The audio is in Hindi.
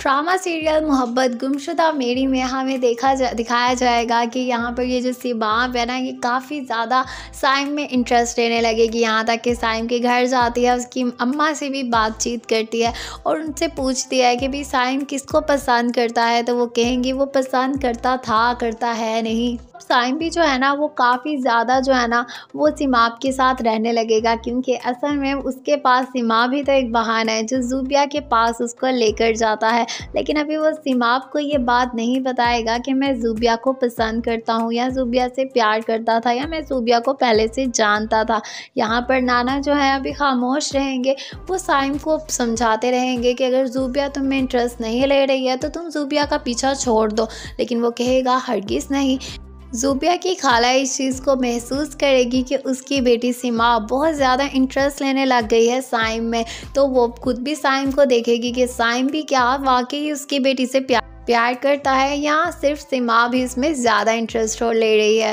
ड्रामा सीरियल मोहब्बत गुमशुदा मेरी में हमें देखा जा दिखाया जाएगा कि यहाँ पर ये जो सिबाब है ना ये काफ़ी ज़्यादा साइम में इंटरेस्ट लेने लगेगी यहाँ तक कि साइम के घर जाती है उसकी अम्मा से भी बातचीत करती है और उनसे पूछती है कि भाई साइम किसको पसंद करता है तो वो कहेंगी वो पसंद करता था करता है नहीं साइम भी जो है ना वो काफ़ी ज़्यादा जो है ना वो सिमाब के साथ रहने लगेगा क्योंकि असल में उसके पास सिमाब ही तो एक बहाना है जो जूबिया के पास उसको लेकर जाता है लेकिन अभी वो सिमाब को ये बात नहीं बताएगा कि मैं जूबिया को पसंद करता हूँ या जूबिया से प्यार करता था या मैं जूबिया को पहले से जानता था यहाँ पर नाना जो है अभी खामोश रहेंगे वो साइम को समझाते रहेंगे कि अगर जूबिया तुम्हें इंटरेस्ट नहीं ले रही है तो तुम जूबिया का पीछा छोड़ दो लेकिन वो कहेगा हरगिज़ नहीं जुबिया की खाला इस चीज़ को महसूस करेगी कि उसकी बेटी सीमा बहुत ज़्यादा इंटरेस्ट लेने लग गई है साइम में तो वो खुद भी साइम को देखेगी कि साइम भी क्या वाकई उसकी बेटी से प्यार प्यार करता है या सिर्फ सीमा भी इसमें ज़्यादा इंटरेस्ट हो ले रही है